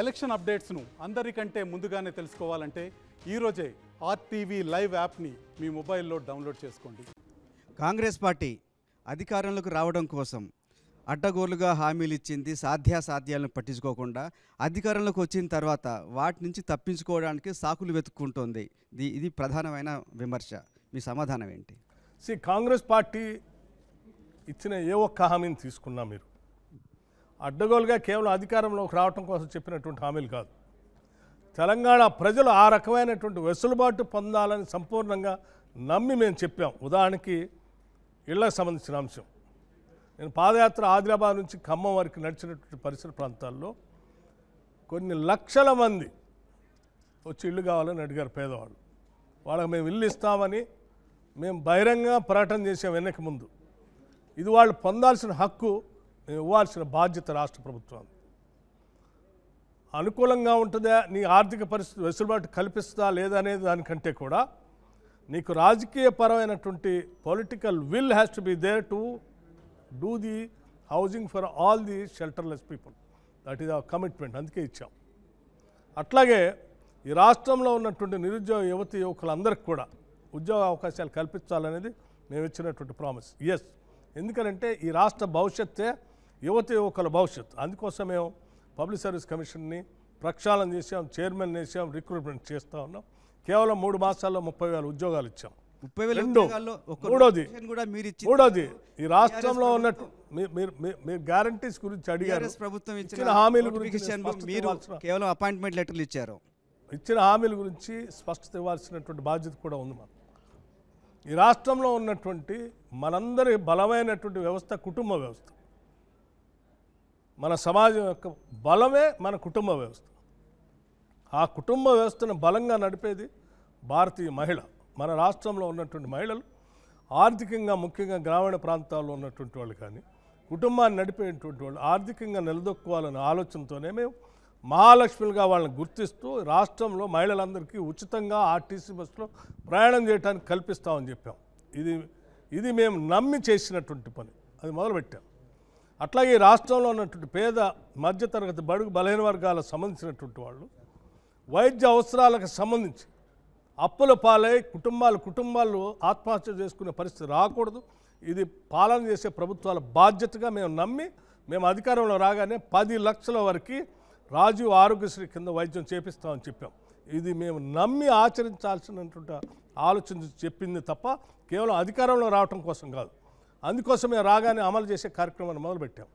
election అప్డేట్స్ను అందరికంటే ముందుగానే తెలుసుకోవాలంటే ఈరోజే ఆర్టీవీ లైవ్ యాప్ని మీ మొబైల్లో డౌన్లోడ్ చేసుకోండి కాంగ్రెస్ పార్టీ అధికారంలోకి రావడం కోసం అడ్డగోలుగా హామీలు ఇచ్చింది సాధ్యాసాధ్యాలను పట్టించుకోకుండా అధికారంలోకి వచ్చిన తర్వాత వాటి నుంచి తప్పించుకోవడానికి సాకులు వెతుక్కుంటోంది ఇది ఇది ప్రధానమైన విమర్శ మీ సమాధానం ఏంటి సి కాంగ్రెస్ పార్టీ ఇచ్చిన ఏ ఒక్క హామీని తీసుకున్నా మీరు అడ్డగోలుగా కేవలం అధికారంలోకి రావటం కోసం చెప్పినటువంటి హామీలు కాదు తెలంగాణ ప్రజలు ఆ రకమైనటువంటి వెసులుబాటు పొందాలని సంపూర్ణంగా నమ్మి మేము చెప్పాం ఉదాహరణకి ఇళ్లకు సంబంధించిన అంశం నేను పాదయాత్ర ఆదిలాబాద్ నుంచి ఖమ్మం వరకు నడిచినటువంటి పరిసర ప్రాంతాల్లో కొన్ని లక్షల మంది వచ్చి ఇల్లు కావాలని అడిగారు పేదవాళ్ళు వాళ్ళకి మేము ఇల్లు ఇస్తామని మేము బహిరంగంగా ప్రకటన చేసాం వెనక ముందు ఇది వాళ్ళు పొందాల్సిన హక్కు ఇవ్వాల్సిన బాధ్యత రాష్ట్ర ప్రభుత్వం అనుకూలంగా ఉంటుందా నీ ఆర్థిక పరిస్థితి వెసులుబాటు కల్పిస్తుందా లేదా అనేది దానికంటే కూడా నీకు రాజకీయపరమైనటువంటి political will has to be there to do the housing for all the shelterless people that is our commitment అందుకే ఇచ్చాం అట్లాగే ఈ రాష్ట్రంలో ఉన్నటువంటి నిరుద్యోగ యువతి యువకులందరికీ కూడా ఉద్యోగ అవకాశాలు కల్పించాలనేది మేము ఇచ్చినటువంటి ప్రామిస్ ఎస్ ఎందుకనంటే ఈ రాష్ట్ర భవిష్యత్తే యువత యువకుల భవిష్యత్ అందుకోసమే పబ్లిక్ సర్వీస్ కమిషన్ని ప్రక్షాళన చేసాం చైర్మన్ చేసాం రిక్రూట్మెంట్ చేస్తూ ఉన్నాం కేవలం మూడు మాసాల్లో ముప్పై వేల ఉద్యోగాలు ఇచ్చాం ముప్పై మూడోది మూడోది ఈ రాష్ట్రంలో ఉన్నట్టు మీరు మీరు గ్యారంటీస్ గురించి అడిగారు ప్రభుత్వం ఇచ్చిన హామీల గురించి కేవలం అపాయింట్మెంట్ లెటర్లు ఇచ్చారు ఇచ్చిన హామీల గురించి స్పష్టత ఇవ్వాల్సినటువంటి బాధ్యత కూడా ఉంది మాకు ఈ రాష్ట్రంలో ఉన్నటువంటి మనందరి బలమైనటువంటి వ్యవస్థ కుటుంబ వ్యవస్థ మన సమాజం యొక్క బలమే మన కుటుంబ వ్యవస్థ ఆ కుటుంబ వ్యవస్థను బలంగా నడిపేది భారతీయ మహిళ మన రాష్ట్రంలో ఉన్నటువంటి మహిళలు ఆర్థికంగా ముఖ్యంగా గ్రామీణ ప్రాంతాల్లో ఉన్నటువంటి వాళ్ళు కానీ కుటుంబాన్ని నడిపేటువంటి వాళ్ళు ఆర్థికంగా నిలదొక్కువాలనే ఆలోచనతోనే మేము మహాలక్ష్మిలుగా వాళ్ళని గుర్తిస్తూ రాష్ట్రంలో మహిళలందరికీ ఉచితంగా ఆర్టీసీ బస్సులో ప్రయాణం చేయడానికి కల్పిస్తామని చెప్పాం ఇది ఇది మేము నమ్మి చేసినటువంటి పని అది మొదలుపెట్టాం అట్లాగే రాష్ట్రంలో ఉన్నటువంటి పేద మధ్యతరగతి బడుగు బలహీన వర్గాలకు సంబంధించినటువంటి వాళ్ళు వైద్య అవసరాలకు సంబంధించి అప్పుల పాలై కుటుంబాలు కుటుంబాలు ఆత్మహత్య చేసుకునే పరిస్థితి రాకూడదు ఇది పాలన చేసే ప్రభుత్వాల బాధ్యతగా మేము నమ్మి మేము అధికారంలో రాగానే పది లక్షల వరకు రాజీవ్ ఆరోగ్యశ్రీ కింద వైద్యం చేపిస్తామని చెప్పాం ఇది మేము నమ్మి ఆచరించాల్సినటువంటి ఆలోచన చెప్పింది తప్ప కేవలం అధికారంలో రావటం కోసం కాదు అందుకోసమే రాగానే అమలు చేసే కార్యక్రమాన్ని మొదలుపెట్టాం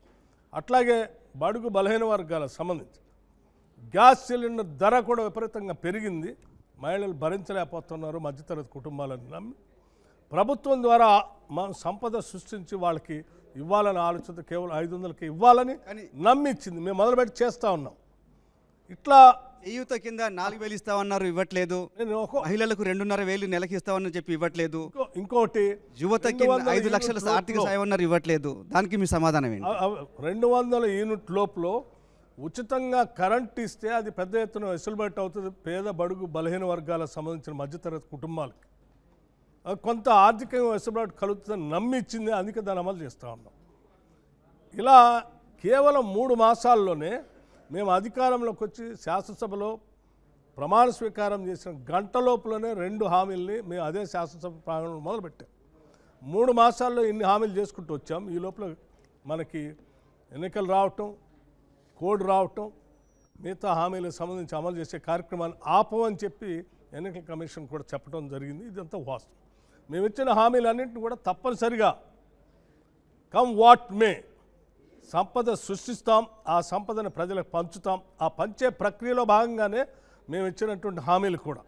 అట్లాగే బడుగు బలహీన వర్గాలకు సంబంధించి గ్యాస్ సిలిండర్ ధర కూడా విపరీతంగా పెరిగింది మహిళలు భరించలేకపోతున్నారు మధ్యతరగతి కుటుంబాలను నమ్మి ప్రభుత్వం ద్వారా మనం సంపద సృష్టించి వాళ్ళకి ఇవ్వాలని ఆలోచన కేవలం ఐదు వందలకి ఇవ్వాలని నమ్మిచ్చింది మేము మొదలుపెట్టి చేస్తూ ఉన్నాం ఇట్లా ఈయుత కింద నాలుగు వేలు ఇస్తామన్నారు ఇవ్వట్లేదు నేను మహిళలకు రెండున్నర వేలు నెలకి ఇస్తామని చెప్పి ఇవ్వట్లేదు ఇంకోటి యువతకి ఐదు లక్షల ఆర్థిక సాయం అన్నారు ఇవ్వట్లేదు దానికి మీ సమాధానం ఏంటి రెండు వందల యూనిట్ లోపల ఉచితంగా కరెంట్ ఇస్తే అది పెద్ద ఎత్తున వెసులుబాటు అవుతుంది పేద బడుగు బలహీన వర్గాలకు సంబంధించిన మధ్యతరగతి కుటుంబాలకి కొంత ఆర్థికంగా వెసులుబాటు కలుగుతుందని నమ్మి ఇచ్చింది అందుకే దాన్ని అమలు చేస్తూ ఉన్నాం ఇలా కేవలం మూడు మాసాల్లోనే మేము అధికారంలోకి వచ్చి శాసనసభలో ప్రమాణ స్వీకారం చేసిన గంట లోపలనే రెండు హామీల్ని మేము అదే శాసనసభ ప్రాంగణంలో మొదలుపెట్టాం మూడు మాసాల్లో ఇన్ని హామీలు చేసుకుంటూ వచ్చాం ఈ లోపల మనకి ఎన్నికలు రావటం కోడ్ రావటం మిగతా హామీలకు సంబంధించి అమలు చేసే కార్యక్రమాన్ని ఆపమని చెప్పి ఎన్నికల కమిషన్ కూడా చెప్పడం జరిగింది ఇదంతా వాస్తవం మేము ఇచ్చిన హామీలన్నింటినీ కూడా తప్పనిసరిగా కమ్ వాట్ మే సంపద సృష్టిస్తాం ఆ సంపదను ప్రజలకు పంచుతాం ఆ పంచే ప్రక్రియలో భాగంగానే మేము ఇచ్చినటువంటి హామీలు కూడా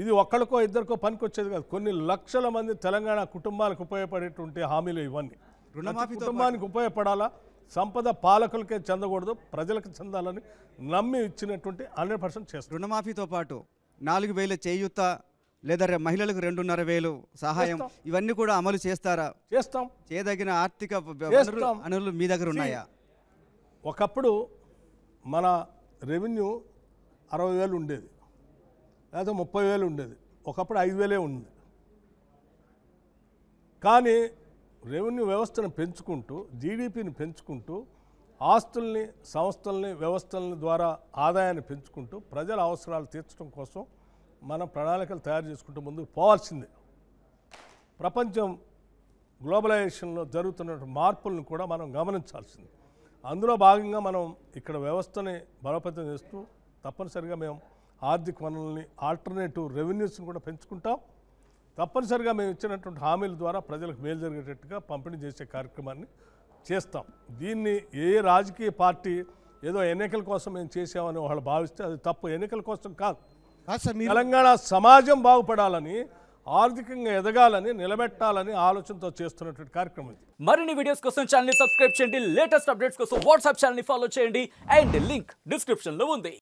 ఇది ఒక్కరికో ఇద్దరికో పనికొచ్చేది కాదు కొన్ని లక్షల మంది తెలంగాణ కుటుంబాలకు ఉపయోగపడేటువంటి హామీలు ఇవన్నీ రుణమాఫీ కుటుంబానికి ఉపయోగపడాలా సంపద పాలకులకే చెందకూడదు ప్రజలకు చెందాలని నమ్మి ఇచ్చినటువంటి హండ్రెడ్ పర్సెంట్ చేస్తారు రుణమాఫీతో పాటు నాలుగు వేల చేయుత లేదా మహిళలకు రెండున్నర వేలు సహాయం ఇవన్నీ కూడా అమలు చేస్తారా చేస్తాం చేయదగిన ఆర్థిక అనులు మీ దగ్గర ఉన్నాయా ఒకప్పుడు మన రెవెన్యూ అరవై వేలు ఉండేది లేదా ముప్పై వేలు ఉండేది ఒకప్పుడు ఐదు వేలే ఉంది కానీ రెవెన్యూ వ్యవస్థను పెంచుకుంటూ జీడిపిని పెంచుకుంటూ ఆస్తుల్ని సంస్థల్ని వ్యవస్థల్ని ద్వారా ఆదాయాన్ని పెంచుకుంటూ ప్రజల అవసరాలు తీర్చడం కోసం మనం ప్రణాళికలు తయారు చేసుకుంటూ ముందుకు పోవాల్సిందే ప్రపంచం గ్లోబలైజేషన్లో జరుగుతున్న మార్పులను కూడా మనం గమనించాల్సింది అందులో భాగంగా మనం ఇక్కడ వ్యవస్థని బలోపేతం చేస్తూ తప్పనిసరిగా మేము ఆర్థిక వనరుల్ని ఆల్టర్నేటివ్ రెవెన్యూస్ని కూడా పెంచుకుంటాం తప్పనిసరిగా మేము ఇచ్చినటువంటి హామీల ద్వారా ప్రజలకు మేలు జరిగేటట్టుగా పంపిణీ చేసే కార్యక్రమాన్ని చేస్తాం దీన్ని ఏ రాజకీయ పార్టీ ఏదో ఎన్నికల కోసం మేము చేసామని వాళ్ళు భావిస్తే అది తప్పు ఎన్నికల కోసం కాదు తెలంగాణ సమాజం బాగుపడాలని ఆర్థికంగా ఎదగాలని నిలబెట్టాలని ఆలోచనతో చేస్తున్నటువంటి కార్యక్రమం ఇది మరిన్ని వీడియోస్ కోసం ఛానల్ సబ్స్క్రైబ్ చేయండి లేటెస్ట్ అప్డేట్స్ కోసం వాట్సాప్ ఛానల్ ఫాలో చేయండి అండ్ లింక్ డిస్క్రిప్షన్లో ఉంది